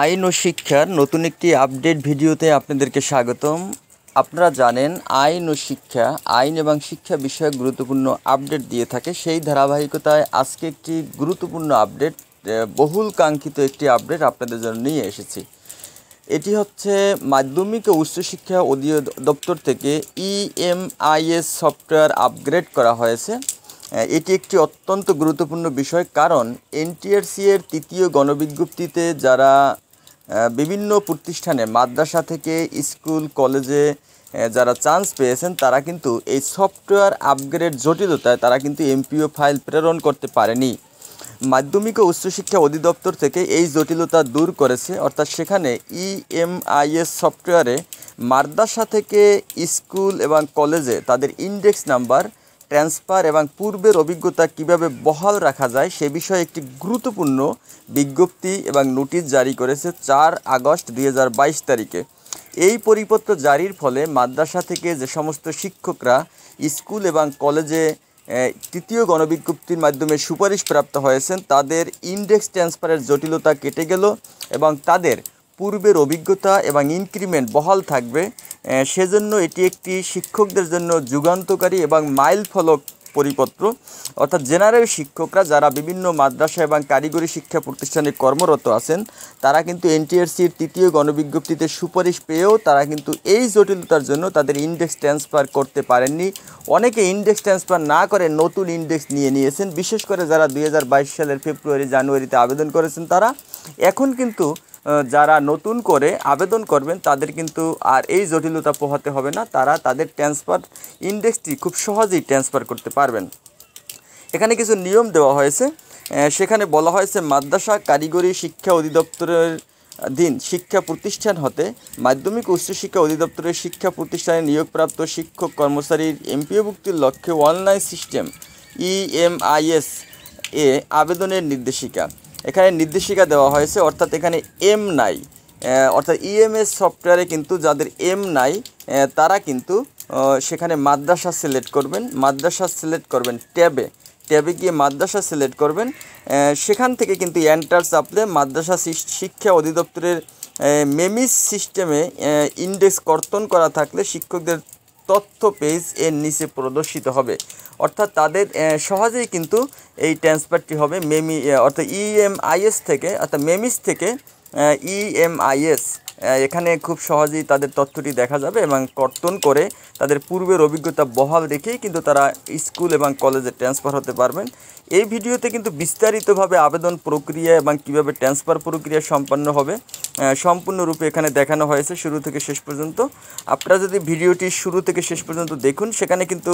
আইন ও শিক্ষার নতুন একটি আপডেট ভিডিওতে আপনাদেরকে স্বাগতম আপনারা জানেন আইন ও শিক্ষা আইন এবং শিক্ষা বিষয়ে গুরুত্বপূর্ণ আপডেট দিয়ে থাকে সেই ধারাবাহিকতায় আজকে একটি গুরুত্বপূর্ণ আপডেট বহুল কাঙ্ক্ষিত একটি আপডেট আপনাদের জন্য নিয়ে এসেছি এটি হচ্ছে মাধ্যমিক ও উচ্চশিক্ষা অধিদপ্তর থেকে ইএমআইএস সফটওয়্যার আপগ্রেড করা হয়েছে এটি একটি অত্যন্ত গুরুত্বপূর্ণ বিষয় কারণ এনটিআরসি এর তৃতীয় গণবিজ্ঞপ্তিতে যারা বিভিন্ন প্রতিষ্ঠানে মাদ্রাসা থেকে স্কুল কলেজে যারা চান্স পেয়েছেন তারা কিন্তু এই সফটওয়্যার আপগ্রেড জটিলতায় তারা কিন্তু এমপিও ফাইল প্রেরণ করতে পারেনি মাধ্যমিক ও উচ্চশিক্ষা অধিদপ্তর থেকে এই জটিলতা দূর করেছে অর্থাৎ সেখানে ইএমআইএস e সফটওয়্যারে মাদ্রাসা থেকে স্কুল এবং কলেজে তাদের ইন্ডেক্স নাম্বার ট্রান্সফার এবং পূর্বের অভিজ্ঞতা কিভাবে বহাল রাখা যায় সে বিষয়ে একটি গুরুত্বপূর্ণ বিজ্ঞপ্তি এবং নোটিশ জারি করেছে চার আগস্ট দুই তারিখে এই পরিপত্র জারির ফলে মাদ্রাসা থেকে যে সমস্ত শিক্ষকরা স্কুল এবং কলেজে তৃতীয় গণবিজ্ঞপ্তির মাধ্যমে সুপারিশ প্রাপ্ত হয়েছেন তাদের ইন্ডেক্স ট্রান্সফারের জটিলতা কেটে গেল এবং তাদের পূর্বের অভিজ্ঞতা এবং ইনক্রিমেন্ট বহাল থাকবে সেজন্য এটি একটি শিক্ষকদের জন্য যুগান্তকারী এবং মাইল ফলক পরিপত্র অর্থাৎ জেনারেল শিক্ষকরা যারা বিভিন্ন মাদ্রাসা এবং কারিগরি শিক্ষা প্রতিষ্ঠানে কর্মরত আছেন তারা কিন্তু এনটিআরসির তৃতীয় গণবিজ্ঞপ্তিতে সুপারিশ পেয়েও তারা কিন্তু এই জটিলতার জন্য তাদের ইন্ডেক্স ট্রান্সফার করতে পারেননি অনেকে ইন্ডেক্স ট্রান্সফার না করে নতুন ইন্ডেক্স নিয়ে নিয়েছেন বিশেষ করে যারা দুই সালের ফেব্রুয়ারি জানুয়ারিতে আবেদন করেছেন তারা এখন কিন্তু যারা নতুন করে আবেদন করবেন তাদের কিন্তু আর এই জটিলতা পোহাতে হবে না তারা তাদের ট্রান্সফার ইন্ডেক্সটি খুব সহজেই ট্রান্সফার করতে পারবেন এখানে কিছু নিয়ম দেওয়া হয়েছে সেখানে বলা হয়েছে মাদ্রাসা কারিগরি শিক্ষা অধিদপ্তরের দিন শিক্ষা প্রতিষ্ঠান হতে মাধ্যমিক উচ্চশিক্ষা অধিদপ্তরের শিক্ষা প্রতিষ্ঠানে নিয়োগপ্রাপ্ত শিক্ষক কর্মচারীর এমপিওভুক্তির লক্ষ্যে অনলাইন সিস্টেম ইএমআইএস এ আবেদনের নির্দেশিকা এখানে নির্দেশিকা দেওয়া হয়েছে অর্থাৎ এখানে এম নাই অর্থাৎ ইএমএস e সফটওয়্যারে কিন্তু যাদের এম নাই তারা কিন্তু সেখানে মাদ্রাসা সিলেক্ট করবেন মাদ্রাসা সিলেক্ট করবেন ট্যাবে ট্যাবে গিয়ে মাদ্রাসা সিলেক্ট করবেন সেখান থেকে কিন্তু এন্টার চাপলে মাদ্রাসা শিক্ষা অধিদপ্তরের মেমিস সিস্টেমে ইন্ডেক্স কর্তন করা থাকলে শিক্ষকদের তথ্য পেজ এর নিচে প্রদর্শিত হবে অর্থাৎ তাদের সহজেই কিন্তু এই ট্রান্সফারটি হবে মেমি অর্থাৎ ইএমআইএস e থেকে অর্থাৎ মেমিস থেকে ইএমআইএস e এখানে খুব সহজেই তাদের তথ্যটি দেখা যাবে এবং কর্তন করে তাদের পূর্বের অভিজ্ঞতা বহাল রেখেই কিন্তু তারা স্কুল এবং কলেজে ট্রান্সফার হতে পারবেন এই ভিডিওতে কিন্তু বিস্তারিতভাবে আবেদন প্রক্রিয়া এবং কিভাবে ট্রান্সফার প্রক্রিয়া সম্পন্ন হবে সম্পূর্ণরূপে এখানে দেখানো হয়েছে শুরু থেকে শেষ পর্যন্ত আপনারা যদি ভিডিওটি শুরু থেকে শেষ পর্যন্ত দেখুন সেখানে কিন্তু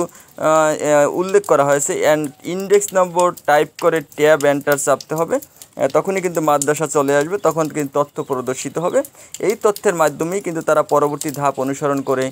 উল্লেখ করা হয়েছে অ্যান্ড ইন্ডেক্স নম্বর টাইপ করে ট্যাব অ্যান্টার চাপতে হবে তখনই কিন্তু মাদ্রাসা চলে আসবে তখন কিন্তু তথ্য প্রদর্শিত হবে এই তথ্যের মাধ্যমেই কিন্তু তারা পরবর্তী ধাপ অনুসরণ করে